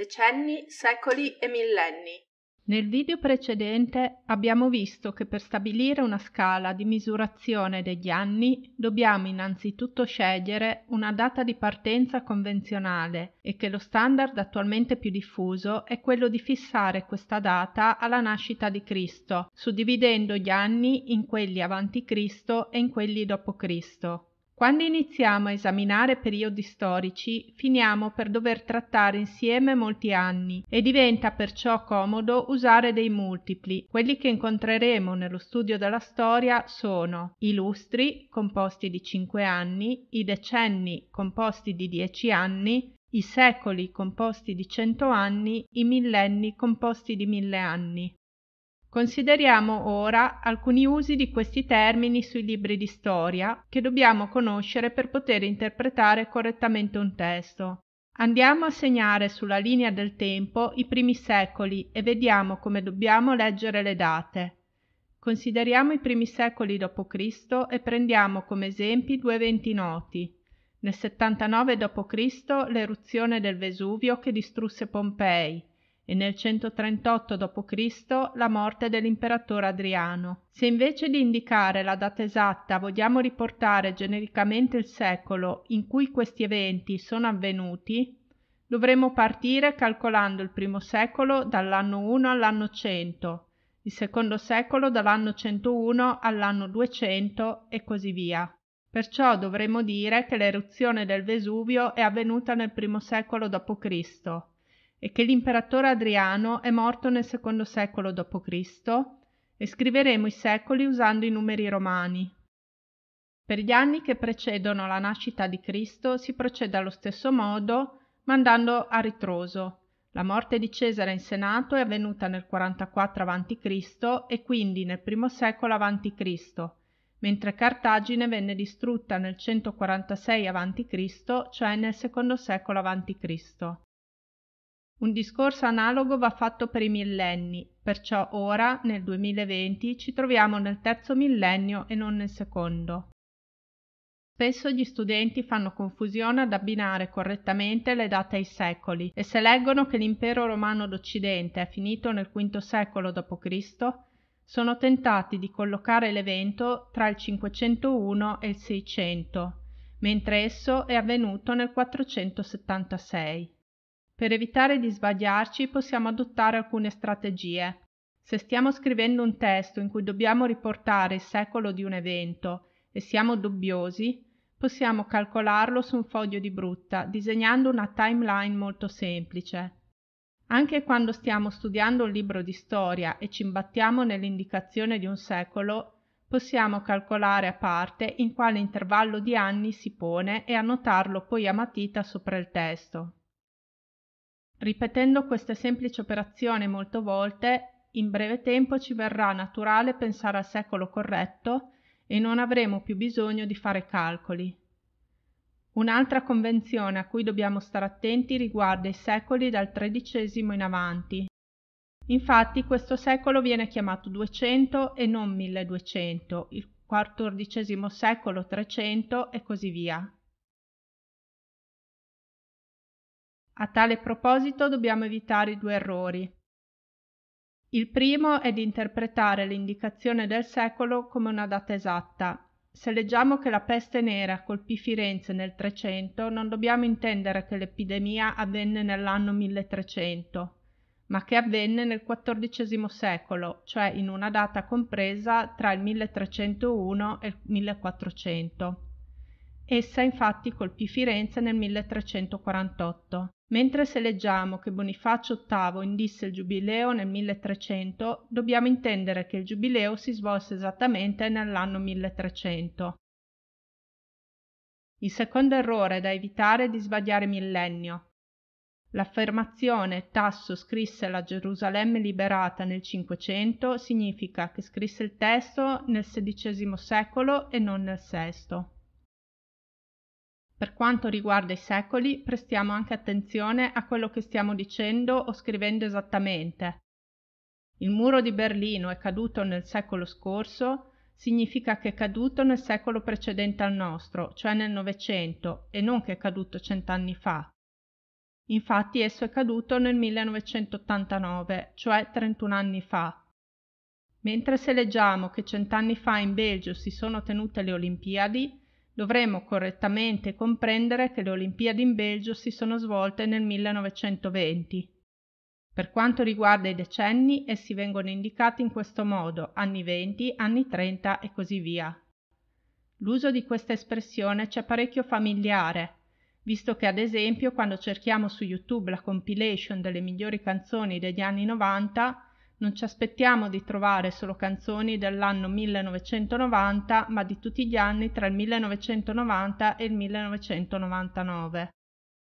decenni, secoli e millenni. Nel video precedente abbiamo visto che per stabilire una scala di misurazione degli anni dobbiamo innanzitutto scegliere una data di partenza convenzionale e che lo standard attualmente più diffuso è quello di fissare questa data alla nascita di Cristo, suddividendo gli anni in quelli avanti Cristo e in quelli dopo Cristo. Quando iniziamo a esaminare periodi storici, finiamo per dover trattare insieme molti anni e diventa perciò comodo usare dei multipli. Quelli che incontreremo nello studio della storia sono i lustri, composti di 5 anni, i decenni, composti di 10 anni, i secoli composti di cento anni, i millenni composti di mille anni. Consideriamo ora alcuni usi di questi termini sui libri di storia che dobbiamo conoscere per poter interpretare correttamente un testo. Andiamo a segnare sulla linea del tempo i primi secoli e vediamo come dobbiamo leggere le date. Consideriamo i primi secoli d.C. e prendiamo come esempi due eventi noti. Nel 79 d.C. l'eruzione del Vesuvio che distrusse Pompei e nel 138 d.C. la morte dell'imperatore Adriano. Se invece di indicare la data esatta vogliamo riportare genericamente il secolo in cui questi eventi sono avvenuti, dovremmo partire calcolando il primo secolo dall'anno 1 all'anno 100, il secondo secolo dall'anno 101 all'anno 200 e così via. Perciò dovremmo dire che l'eruzione del Vesuvio è avvenuta nel primo secolo d.C., e che l'imperatore Adriano è morto nel secondo secolo d.C. e scriveremo i secoli usando i numeri romani. Per gli anni che precedono la nascita di Cristo si procede allo stesso modo, ma andando a ritroso. La morte di Cesare in Senato è avvenuta nel 44 a.C. e quindi nel primo secolo a.C., mentre Cartagine venne distrutta nel 146 a.C., cioè nel secondo secolo a.C. Un discorso analogo va fatto per i millenni, perciò ora, nel 2020, ci troviamo nel terzo millennio e non nel secondo. Spesso gli studenti fanno confusione ad abbinare correttamente le date ai secoli e se leggono che l'impero romano d'Occidente è finito nel V secolo d.C., sono tentati di collocare l'evento tra il 501 e il 600, mentre esso è avvenuto nel 476. Per evitare di sbagliarci possiamo adottare alcune strategie. Se stiamo scrivendo un testo in cui dobbiamo riportare il secolo di un evento e siamo dubbiosi, possiamo calcolarlo su un foglio di brutta disegnando una timeline molto semplice. Anche quando stiamo studiando un libro di storia e ci imbattiamo nell'indicazione di un secolo, possiamo calcolare a parte in quale intervallo di anni si pone e annotarlo poi a matita sopra il testo. Ripetendo questa semplice operazione molto volte, in breve tempo ci verrà naturale pensare al secolo corretto e non avremo più bisogno di fare calcoli. Un'altra convenzione a cui dobbiamo stare attenti riguarda i secoli dal XIII in avanti. Infatti questo secolo viene chiamato 200 e non 1200, il XIV secolo 300 e così via. A tale proposito dobbiamo evitare due errori. Il primo è di interpretare l'indicazione del secolo come una data esatta. Se leggiamo che la peste nera colpì Firenze nel 300, non dobbiamo intendere che l'epidemia avvenne nell'anno 1300, ma che avvenne nel XIV secolo, cioè in una data compresa tra il 1301 e il 1400. Essa infatti colpì Firenze nel 1348. Mentre se leggiamo che Bonifacio VIII indisse il Giubileo nel 1300, dobbiamo intendere che il Giubileo si svolse esattamente nell'anno 1300. Il secondo errore da evitare è di sbagliare millennio. L'affermazione Tasso scrisse la Gerusalemme liberata nel 500 significa che scrisse il testo nel XVI secolo e non nel VI. Per quanto riguarda i secoli, prestiamo anche attenzione a quello che stiamo dicendo o scrivendo esattamente. Il muro di Berlino è caduto nel secolo scorso, significa che è caduto nel secolo precedente al nostro, cioè nel Novecento, e non che è caduto cent'anni fa. Infatti esso è caduto nel 1989, cioè 31 anni fa. Mentre se leggiamo che cent'anni fa in Belgio si sono tenute le Olimpiadi, Dovremmo correttamente comprendere che le Olimpiadi in Belgio si sono svolte nel 1920. Per quanto riguarda i decenni, essi vengono indicati in questo modo, anni 20, anni 30 e così via. L'uso di questa espressione ci è parecchio familiare, visto che ad esempio quando cerchiamo su YouTube la compilation delle migliori canzoni degli anni 90, non ci aspettiamo di trovare solo canzoni dell'anno 1990, ma di tutti gli anni tra il 1990 e il 1999.